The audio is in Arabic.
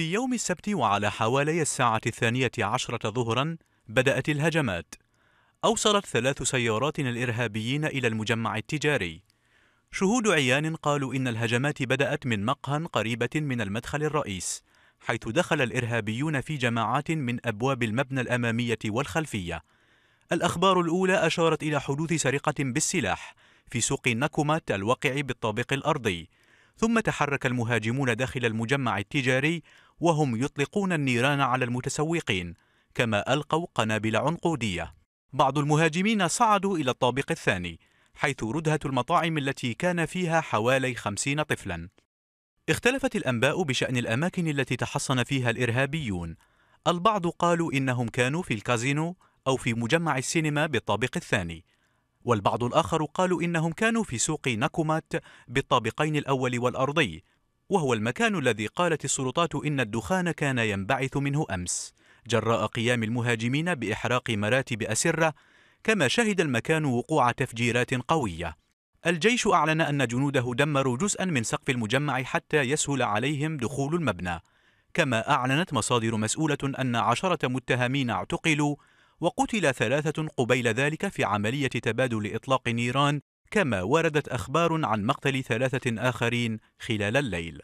في يوم السبت وعلى حوالي الساعة الثانية عشرة ظهرا بدأت الهجمات أوصلت ثلاث سيارات الإرهابيين إلى المجمع التجاري شهود عيان قالوا إن الهجمات بدأت من مقهى قريبة من المدخل الرئيس حيث دخل الإرهابيون في جماعات من أبواب المبنى الأمامية والخلفية الأخبار الأولى أشارت إلى حدوث سرقة بالسلاح في سوق نكومات الواقع بالطابق الأرضي ثم تحرك المهاجمون داخل المجمع التجاري وهم يطلقون النيران على المتسوقين كما ألقوا قنابل عنقودية بعض المهاجمين صعدوا إلى الطابق الثاني حيث ردهة المطاعم التي كان فيها حوالي خمسين طفلا اختلفت الأنباء بشأن الأماكن التي تحصن فيها الإرهابيون البعض قالوا إنهم كانوا في الكازينو أو في مجمع السينما بالطابق الثاني والبعض الآخر قالوا إنهم كانوا في سوق ناكومات بالطابقين الأول والأرضي وهو المكان الذي قالت السلطات إن الدخان كان ينبعث منه أمس جراء قيام المهاجمين بإحراق مراتب أسرة كما شهد المكان وقوع تفجيرات قوية الجيش أعلن أن جنوده دمروا جزءا من سقف المجمع حتى يسهل عليهم دخول المبنى كما أعلنت مصادر مسؤولة أن عشرة متهمين اعتقلوا وقتل ثلاثة قبيل ذلك في عملية تبادل إطلاق نيران كما وردت أخبار عن مقتل ثلاثة آخرين خلال الليل